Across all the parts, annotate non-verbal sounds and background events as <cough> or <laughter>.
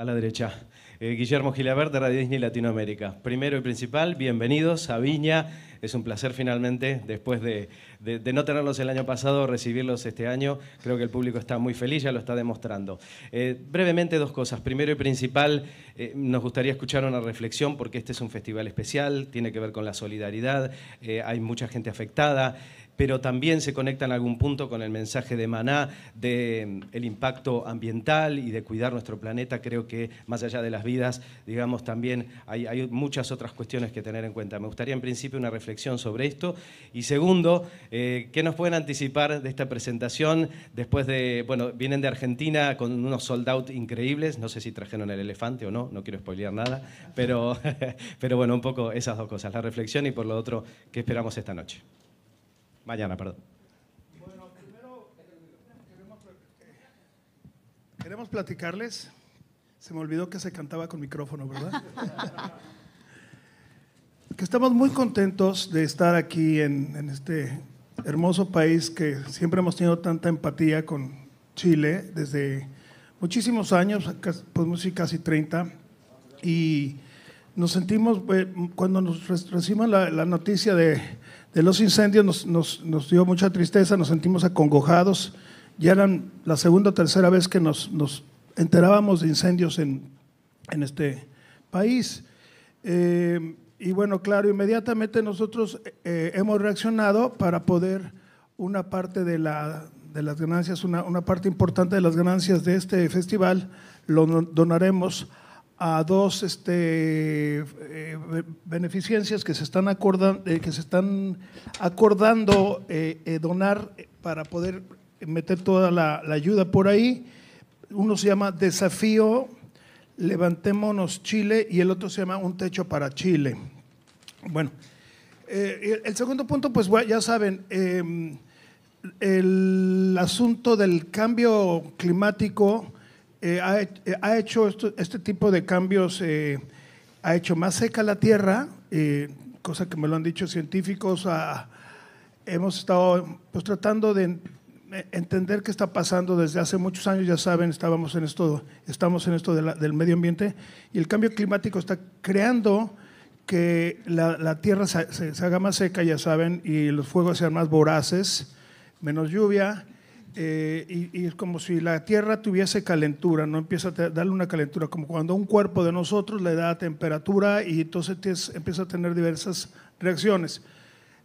A la derecha. Eh, Guillermo Gilabert de Radio Disney Latinoamérica. Primero y principal, bienvenidos a Viña. Es un placer finalmente, después de, no tenerlos el año pasado, recibirlos este año. Creo que el público está muy feliz, ya lo está demostrando. Eh, brevemente, dos cosas. Primero y principal, eh, nos gustaría escuchar una reflexión porque este es un festival especial, tiene que ver con la solidaridad, hay mucha gente afectada pero también se conecta en algún punto con el mensaje de Maná de mm, impacto ambiental y de cuidar nuestro planeta. Creo que más allá de las vidas, digamos, también hay, muchas otras cuestiones que tener en cuenta. Me gustaría en principio una reflexión sobre esto. Y segundo, eh, ¿qué nos pueden anticipar de esta presentación después de, bueno, vienen de Argentina con unos sold out increíbles, no sé si trajeron el elefante o no, no quiero spoilear nada, pero, <laughs> pero bueno, un poco esas dos cosas, la reflexión y por lo otro, ¿qué esperamos esta noche? Mañana, perdón. Bueno, primero queremos, platicarles. Se me olvidó que se cantaba con micrófono, ¿verdad? <laughs> que estamos muy contentos de estar aquí en, este hermoso país que siempre hemos tenido tanta empatía con Chile desde muchísimos años, podemos decir casi 30, y nos sentimos, eh, cuando nos recibimos la noticia de de los incendios nos, dio mucha tristeza, nos sentimos acongojados. Ya eran la segunda o tercera vez que nos, enterábamos de incendios en, este país. Eh, y bueno, claro, inmediatamente nosotros eh, hemos reaccionado para poder una parte de, la, de las ganancias, una, una, parte importante de las ganancias de este festival, lo donaremos a dos este, eh, beneficencias eh, que se están, acordando, que eh, se están acordando donar para poder meter toda la, ayuda por ahí. Uno se llama Desafío Levantémonos Chile y el otro se llama Un Techo para Chile. Bueno, el segundo punto, pues ya saben, em, el asunto del cambio climático eh, eh, ha, hecho este tipo de cambios, eh, ha hecho más seca la tierra, cosa que me lo han dicho científicos, hemos estado pues, tratando de entender qué está pasando desde hace muchos años, ya saben, estábamos en esto, estamos en esto del medio ambiente y el cambio climático está creando que la, tierra se, se, haga más seca, ya saben, y los fuegos sean más voraces, menos lluvia, eh, y, es como si la tierra tuviese calentura, no empieza a darle una calentura, como cuando un cuerpo de nosotros le da temperatura y entonces empieza a tener diversas reacciones.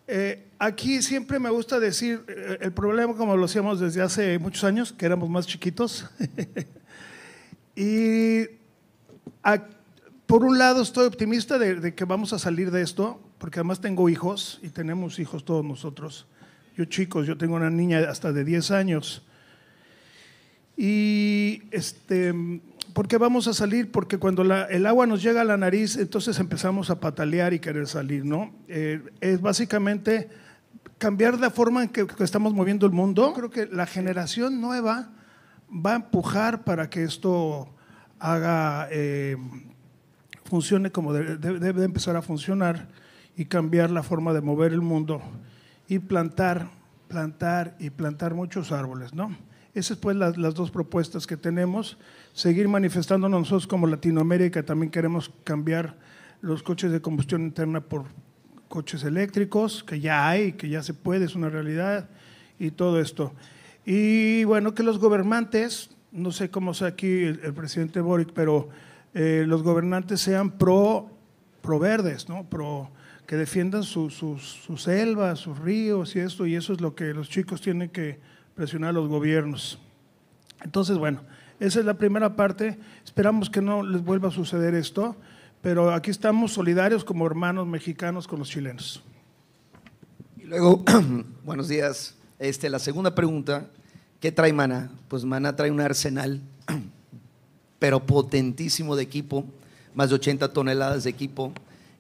Eh, aquí siempre me gusta decir eh, el problema, como lo hacíamos desde hace muchos años, que éramos más chiquitos. <laughs> y por un lado estoy optimista de que vamos a salir de esto, porque además tengo hijos y tenemos hijos todos nosotros yo chicos, yo tengo una niña hasta de 10 años. Y este, ¿por qué vamos a salir? Porque cuando el agua nos llega a la nariz, entonces empezamos a patalear y querer salir, ¿no? Eh, es básicamente cambiar la forma en que, estamos moviendo el mundo. creo que la generación nueva va a empujar para que esto haga, eh, funcione como debe, debe empezar a funcionar y cambiar la forma de mover el mundo y plantar, plantar y plantar muchos árboles, ¿no? Esas pues las, las dos propuestas que tenemos, seguir manifestándonos nosotros como Latinoamérica, también queremos cambiar los coches de combustión interna por coches eléctricos, que ya hay, que ya se puede, es una realidad, y todo esto. Y bueno, que los gobernantes, no sé cómo sea aquí el, presidente Boric, pero eh, los gobernantes sean pro, pro verdes, ¿no? Pro, que defiendan sus selvas, sus ríos y esto, y eso es lo que los chicos tienen que presionar a los gobiernos. Entonces, bueno, esa es la primera parte. Esperamos que no les vuelva a suceder esto, pero aquí estamos solidarios como hermanos mexicanos con los chilenos. Y luego, <clears throat> buenos días. Este, la segunda pregunta, ¿qué trae Mana? Pues Mana trae un arsenal, <clears throat> pero potentísimo de equipo, más de 80 toneladas de equipo,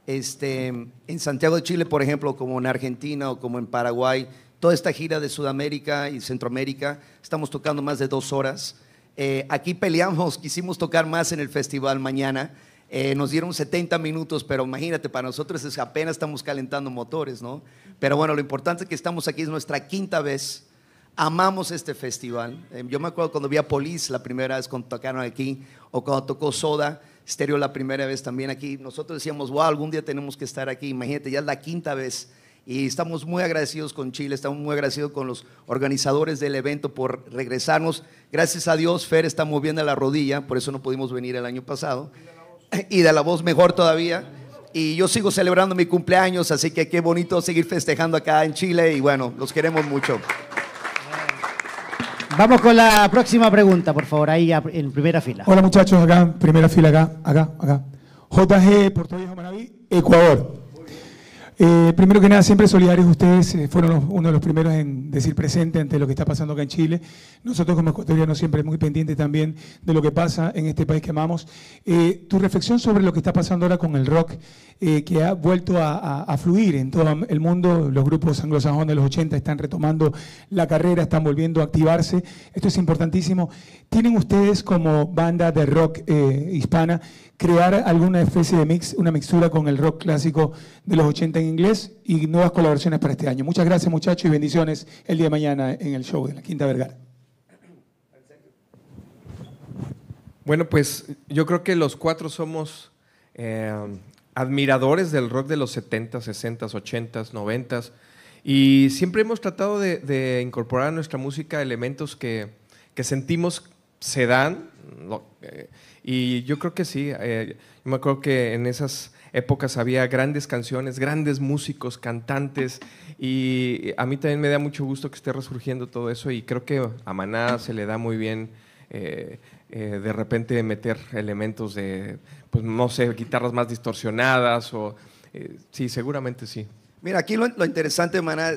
este, en Santiago de Chile, por ejemplo, como en Argentina o como en Paraguay, toda esta gira de Sudamérica y Centroamérica, estamos tocando más de dos horas. Eh, aquí peleamos, <laughs> quisimos tocar más en el festival mañana. Eh, nos dieron 70 minutos, pero imagínate, para nosotros es apenas estamos calentando motores, ¿no? Pero bueno, lo importante es que estamos aquí, es nuestra quinta vez. Amamos este festival. Eh, yo me acuerdo cuando vi a Police la primera vez cuando tocaron aquí, o cuando tocó Soda Estéreo la primera vez también aquí. Nosotros decíamos, wow, algún día tenemos que estar aquí. Imagínate, ya es la quinta vez. Y estamos muy agradecidos con Chile, estamos muy agradecidos con los organizadores del evento por regresarnos. Gracias a Dios, Fer está moviendo la rodilla, por eso no pudimos venir el año pasado. Y de la voz mejor todavía. Y yo sigo celebrando mi cumpleaños, así que qué bonito seguir festejando acá en Chile y bueno, los queremos mucho. Vamos con la próxima pregunta, por favor, ahí en primera fila. Hola muchachos, acá, primera fila, acá, acá, acá. JG Viejo, Manaví, Ecuador. Eh, primero que nada, siempre solidarios ustedes, eh, fueron uno de los primeros en decir presente ante lo que está pasando acá en Chile. Nosotros como ecuatorianos siempre muy pendiente también de lo que pasa en este país que amamos. Eh, tu reflexión sobre lo que está pasando ahora con el rock, que ha vuelto a, a, fluir en todo el mundo, los grupos anglosajones de los 80 están retomando la carrera, están volviendo a activarse, esto es importantísimo. ¿Tienen ustedes como banda de rock hispana crear alguna especie de mix, una mixtura con el rock clásico de los 80 en inglés y nuevas colaboraciones para este año. Muchas gracias muchachos y bendiciones el día de mañana en el show de la Quinta Vergara. Bueno, pues yo creo que los cuatro somos eh, admiradores del rock de los 70, 60, 80, 90 y siempre hemos tratado de, de incorporar a nuestra música elementos que, que sentimos se dan. Eh, y yo creo que sí. Eh, yo me acuerdo que en esas épocas había grandes canciones, grandes músicos, cantantes. Y a mí también me da mucho gusto que esté resurgiendo todo eso. Y creo que a Maná se le da muy bien. Eh, de repente meter elementos de, pues no sé, guitarras más distorsionadas o... sí, seguramente sí. Mira, aquí lo, interesante, Maná,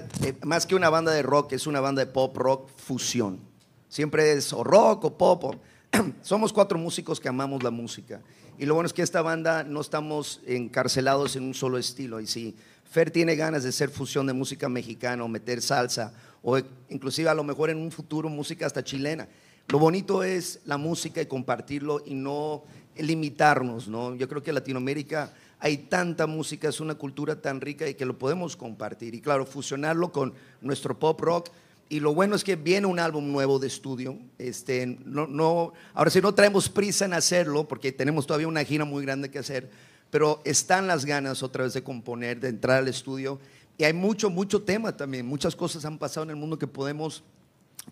más que una banda de rock, es una banda de pop rock fusión. Siempre es o rock o pop. <clears throat> Somos cuatro músicos que amamos la música. Y lo bueno es que esta banda no estamos encarcelados en un solo estilo. Y si Fer tiene ganas de ser fusión de música mexicana o meter salsa, o e, inclusive a lo mejor en un futuro música hasta chilena. Lo bonito es la música y compartirlo y no limitarnos, Yo creo que en Latinoamérica hay tanta música, es una cultura tan rica y que lo podemos compartir. Y claro, fusionarlo con nuestro pop rock y lo bueno es que viene un álbum nuevo de estudio. Este, no, no, ahora sí, no traemos prisa en hacerlo porque tenemos todavía una gira muy grande que hacer, pero están las ganas otra vez de componer, de entrar al estudio. Y hay mucho, mucho tema también. Muchas cosas han pasado en el mundo que podemos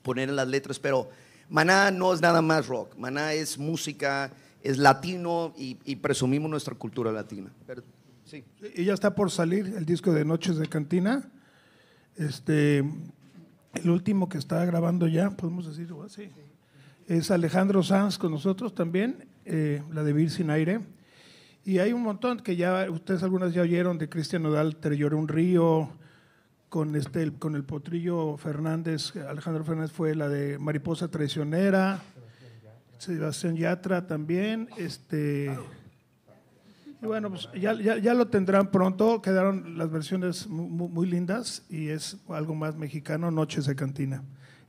poner en las letras, pero Maná no es nada más rock. Maná es música, es latino y, presumimos nuestra cultura latina. sí. Y ya está por salir el disco de Noches de Cantina. Este, el último que está grabando ya, podemos decir así, es Alejandro Sanz con nosotros también, eh, la de Vir sin aire. Y hay un montón que ya, ustedes algunas ya oyeron de Cristian O'Dal, un río, con, este, con el potrillo Fernández, Alejandro Fernández fue la de Mariposa Traicionera, Sebastián Yatra también, este bueno, pues ya, ya, ya, lo tendrán pronto. Quedaron las versiones muy, lindas y es algo más mexicano, Noches de Cantina.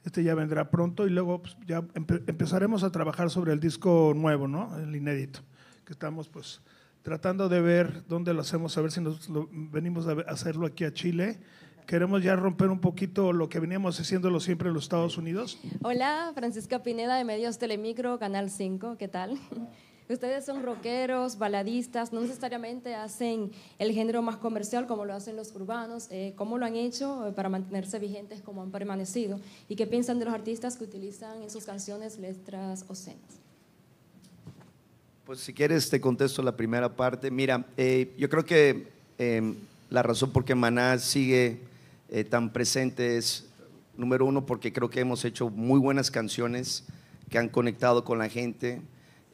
Este ya vendrá pronto y luego pues, ya empezaremos a trabajar sobre el disco nuevo, ¿no? El inédito, que estamos pues tratando de ver dónde lo hacemos, a ver si nos venimos a hacerlo aquí a Chile. Queremos ya romper un poquito lo que veníamos haciéndolo siempre en los Estados Unidos. Hola, Francisca Pineda de Medios Telemicro, Canal 5, ¿qué tal? Ustedes son rockeros, baladistas, no necesariamente hacen el género más comercial como lo hacen los urbanos. Eh, ¿Cómo lo han hecho eh, para mantenerse vigentes, como han permanecido? ¿Y qué piensan de los artistas que utilizan en sus canciones letras obscenas? Pues si quieres te contesto la primera parte. Mira, eh, yo creo que em, la razón por que Maná sigue tan presente es, número uno, porque creo que hemos hecho muy buenas canciones que han conectado con la gente.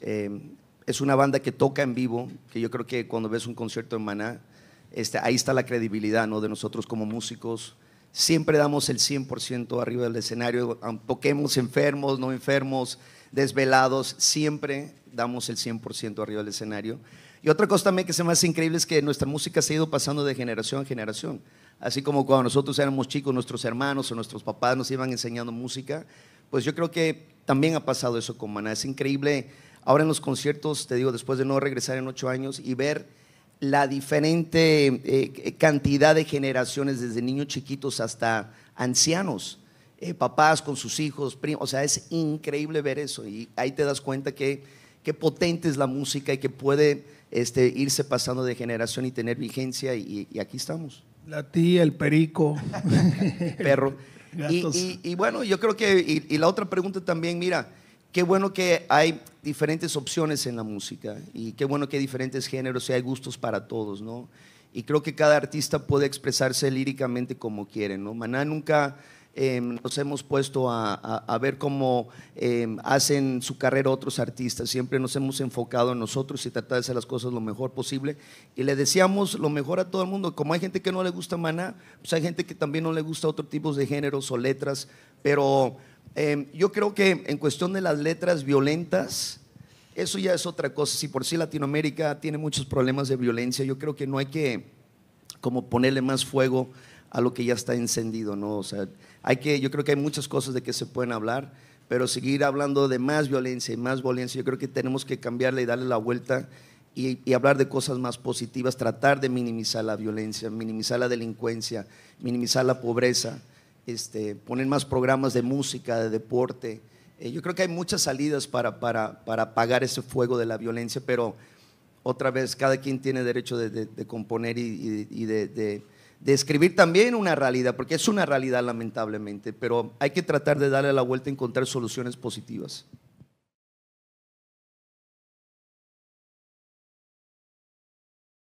Em, es una banda que toca en vivo, que yo creo que cuando ves un concierto en Maná, este, ahí está la credibilidad ¿no? de nosotros como músicos. Siempre damos el 100% arriba del escenario, toquemos enfermos, no enfermos, desvelados, siempre damos el 100% arriba del escenario. Y otra cosa también que se me hace increíble es que nuestra música se ha ido pasando de generación a generación. Así como cuando nosotros éramos chicos, nuestros hermanos o nuestros papás nos iban enseñando música, pues yo creo que también ha pasado eso con Maná. Es increíble ahora en los conciertos, te digo, después de no regresar en ocho años y ver la diferente eh, cantidad de generaciones, desde niños chiquitos hasta ancianos, eh, papás con sus hijos, primos, o sea, es increíble ver eso y ahí te das cuenta que, potente es la música y que puede este, irse pasando de generación y tener vigencia y, aquí estamos. La tía, el perico, <laughs> perro. <laughs> Y, y, bueno, yo creo que, y la otra pregunta también, mira, qué bueno que hay diferentes opciones en la música y qué bueno que hay diferentes géneros y hay gustos para todos, ¿no? Y creo que cada artista puede expresarse líricamente como quiere, ¿no? Maná nunca em, nos hemos puesto a, ver cómo em, hacen su carrera otros artistas, siempre nos hemos enfocado en nosotros y tratar de hacer las cosas lo mejor posible y le decíamos lo mejor a todo el mundo. Como hay gente que no le gusta Maná, pues hay gente que también no le gusta otro tipo de géneros o letras, pero Em, yo creo que en cuestión de las letras violentas, eso ya es otra cosa. Si por sí Latinoamérica tiene muchos problemas de violencia, yo creo que no hay que como ponerle más fuego a lo que ya está encendido, ¿no? O sea, hay que, yo creo que hay muchas cosas de que se pueden hablar, pero seguir hablando de más violencia y más violencia, yo creo que tenemos que cambiarle y darle la vuelta y, hablar de cosas más positivas, tratar de minimizar la violencia, minimizar la delincuencia, minimizar la pobreza. Este, poner más programas de música, de deporte. Eh, yo creo que hay muchas salidas para, para, apagar ese fuego de la violencia, pero otra vez, cada quien tiene derecho de, componer y, de, de, escribir también una realidad, porque es una realidad lamentablemente, pero hay que tratar de darle la vuelta y encontrar soluciones positivas.